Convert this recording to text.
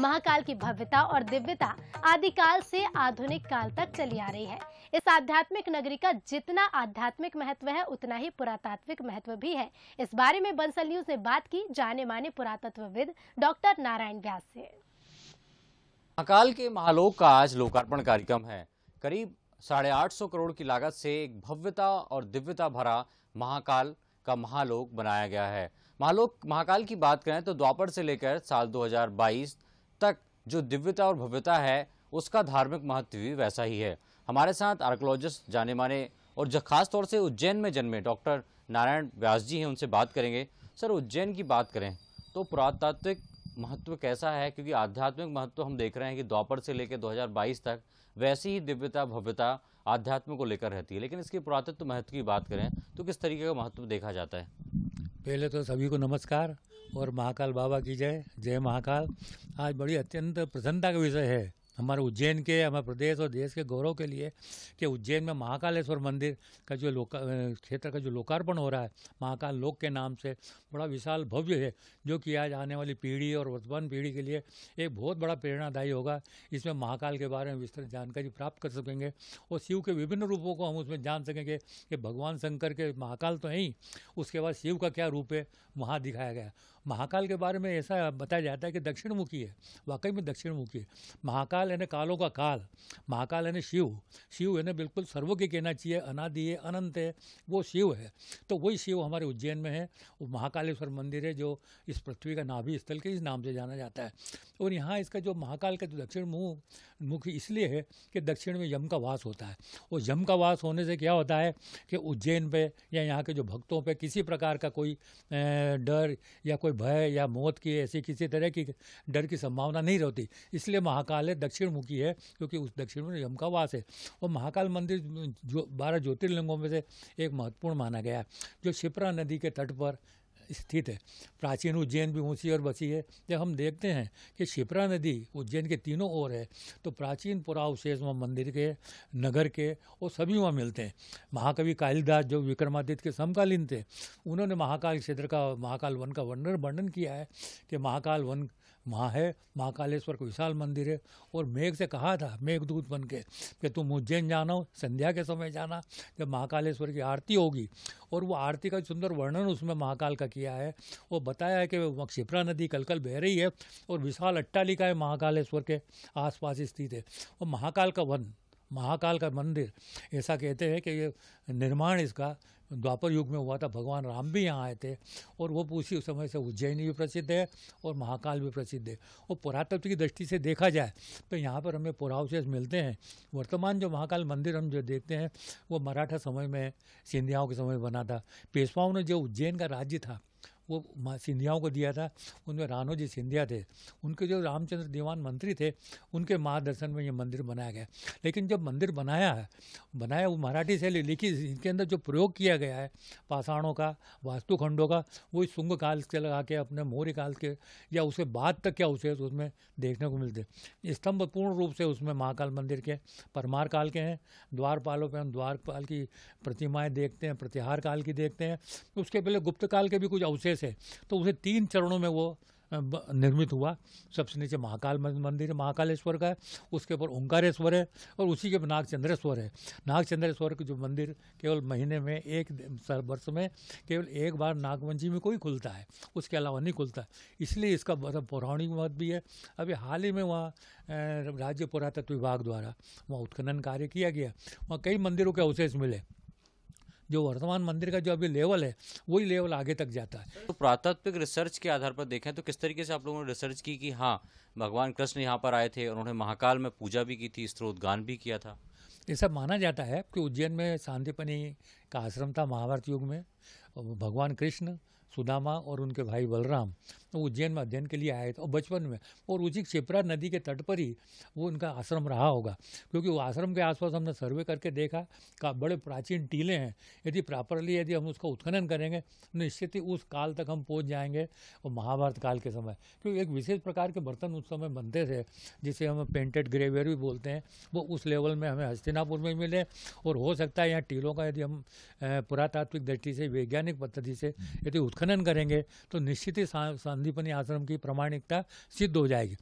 महाकाल की भव्यता और दिव्यता आदिकाल से आधुनिक काल तक चली आ रही है इस आध्यात्मिक नगरी का जितना आध्यात्मिक महत्व है उतना ही पुरातात्विक महत्व भी है इस बारे में बंसल न्यूज ने बात की जाने माने पुरातत्वविद डॉक्टर नारायण व्यास से महाकाल के महालोक का आज लोकार्पण कार्यक्रम है करीब साढ़े आठ सौ करोड़ की लागत से एक भव्यता और दिव्यता भरा महाकाल का महालोक बनाया गया है महालोक महाकाल की बात करें तो द्वापर से लेकर साल 2022 तक जो दिव्यता और भव्यता है उसका धार्मिक महत्व भी वैसा ही है हमारे साथ आर्कोलॉजिस्ट जाने माने और खास तौर से उज्जैन में जन्मे डॉक्टर नारायण व्यास जी हैं उनसे बात करेंगे सर उज्जैन की बात करें तो पुरातात्विक महत्व कैसा है क्योंकि आध्यात्मिक महत्व हम देख रहे हैं कि द्वापर से लेकर 2022 तक वैसी ही दिव्यता भव्यता आध्यात्म को लेकर रहती है लेकिन इसके पुरातत्व महत्व की बात करें तो किस तरीके का महत्व देखा जाता है पहले तो सभी को नमस्कार और महाकाल बाबा की जय जय महाकाल आज बड़ी अत्यंत प्रसन्नता का विषय है हमारे उज्जैन के हमारे प्रदेश और देश के गौरव के लिए कि उज्जैन में महाकालेश्वर मंदिर का जो लोका क्षेत्र का जो लोकार्पण हो रहा है महाकाल लोक के नाम से बड़ा विशाल भव्य है जो कि आज आने वाली पीढ़ी और वर्तमान पीढ़ी के लिए एक बहुत बड़ा प्रेरणादायी होगा इसमें महाकाल के बारे में विस्तृत जानकारी प्राप्त कर सकेंगे और शिव के विभिन्न रूपों को हम उसमें जान सकेंगे कि भगवान शंकर के महाकाल तो हैं ही उसके बाद शिव का क्या रूप है वहाँ दिखाया गया महाकाल के बारे में ऐसा बताया जाता है कि दक्षिण मुखी है वाकई में दक्षिण मुखी है महाकाल यानी कालों का काल महाकाल यानी शिव शिव यानी बिल्कुल के कहना चाहिए अनादि है अनंत है वो शिव है तो वही शिव हमारे उज्जैन में है वो महाकालेश्वर मंदिर है जो इस पृथ्वी का नाभि स्थल के इस नाम से जाना जाता है और यहाँ इसका जो महाकाल का जो दक्षिण मुख मुखी इसलिए है कि दक्षिण में यम का वास होता है और यम का वास होने से क्या होता है कि उज्जैन पे या यहाँ के जो भक्तों पे किसी प्रकार का कोई डर या कोई भय या मौत की ऐसी किसी तरह की डर की संभावना नहीं रहती इसलिए महाकाल है दक्षिण मुखी है क्योंकि उस दक्षिण में यम का वास है और महाकाल मंदिर जो बारह ज्योतिर्लिंगों में से एक महत्वपूर्ण माना गया है जो शिप्रा नदी के तट पर स्थित है प्राचीन उज्जैन भी ऊँची और बसी है जब हम देखते हैं कि शिप्रा नदी उज्जैन के तीनों ओर है तो प्राचीन पुरावशेष वहाँ मंदिर के नगर के और सभी वहाँ मिलते हैं महाकवि कालिदास जो विक्रमादित्य के समकालीन थे उन्होंने महाकाल क्षेत्र का महाकाल वन का वर्णन वर्णन किया है कि महाकाल वन वहाँ है महाकालेश्वर का विशाल मंदिर है और मेघ से कहा था मेघदूत बन के कि तुम उज्जैन जाना हो संध्या के समय जाना जब महाकालेश्वर की आरती होगी और वो आरती का सुंदर वर्णन उसमें महाकाल का किया है वो बताया है कि क्षिप्रा नदी कल कल बह रही है और विशाल अट्टालिका है महाकालेश्वर के आसपास स्थित है और महाकाल का वन महाकाल का मंदिर ऐसा कहते हैं कि ये निर्माण इसका द्वापर युग में हुआ था भगवान राम भी यहाँ आए थे और वो उसी उस समय से उज्जैनी भी प्रसिद्ध है और महाकाल भी प्रसिद्ध है और पुरातत्व की दृष्टि से देखा जाए तो यहाँ पर हमें पुरावशेष मिलते हैं वर्तमान जो महाकाल मंदिर हम जो देखते हैं वो मराठा समय में सिंधियाओं के समय बना था पेशवाओं ने जो उज्जैन का राज्य था वो सिंधियाओं को दिया था उनमें रानोजी सिंधिया थे उनके जो रामचंद्र दीवान मंत्री थे उनके मार्गदर्शन में ये मंदिर बनाया गया लेकिन जब मंदिर बनाया है बनाया वो मराठी शैली लिखी इनके अंदर जो प्रयोग किया गया है पाषाणों का वास्तुखंडों का वो इस शुंग काल से लगा के अपने मौर्य काल के या उसके बाद तक क्या उसे तो उसमें देखने को मिलते स्तंभ पूर्ण रूप से उसमें महाकाल मंदिर के परमार काल के हैं द्वारपालों पर हम द्वारपाल की प्रतिमाएँ देखते हैं प्रतिहार काल की देखते हैं उसके पहले गुप्त काल के भी कुछ अवशेष से तो उसे तीन चरणों में वो निर्मित हुआ सबसे नीचे महाकाल मंदिर महाकालेश्वर का है उसके ऊपर ओंकारेश्वर है और उसी के ऊपर नागचंद्रेश्वर है नागचंद्रेश्वर के जो मंदिर केवल महीने में एक वर्ष में केवल एक बार नागवंशी में कोई खुलता है उसके अलावा नहीं खुलता इसलिए इसका मतलब पौराणिक मत भी है अभी हाल ही में वहाँ राज्य पुरातत्व विभाग द्वारा वहाँ उत्खनन कार्य किया गया वहाँ कई मंदिरों के अवशेष मिले जो वर्तमान मंदिर का जो अभी लेवल है वही लेवल आगे तक जाता है तो प्रातत्विक रिसर्च के आधार पर देखें तो किस तरीके से आप लोगों ने रिसर्च की कि हाँ भगवान कृष्ण यहाँ पर आए थे और उन्होंने महाकाल में पूजा भी की थी गान भी किया था ये सब माना जाता है कि उज्जैन में शांतिपनी का आश्रम था महाभारत युग में भगवान कृष्ण सुदामा और उनके भाई बलराम तो उज्जैन में अध्ययन के लिए आए थे और बचपन में और उसी क्षिप्रा नदी के तट पर ही वो उनका आश्रम रहा होगा क्योंकि वो आश्रम के आसपास हमने सर्वे करके देखा का बड़े प्राचीन टीले हैं यदि प्रॉपरली यदि हम उसका उत्खनन करेंगे तो निश्चित ही उस काल तक हम पहुँच जाएंगे और महाभारत काल के समय क्योंकि एक विशेष प्रकार के बर्तन उस समय बनते थे जिसे हम पेंटेड ग्रेवियर भी बोलते हैं वो उस लेवल में हमें हस्तिनापुर में मिले और हो सकता है यहाँ टीलों का यदि हम पुरातात्विक दृष्टि से वैज्ञानिक पद्धति से यदि खनन करेंगे तो निश्चित ही संदीपनी आश्रम की प्रामाणिकता सिद्ध हो जाएगी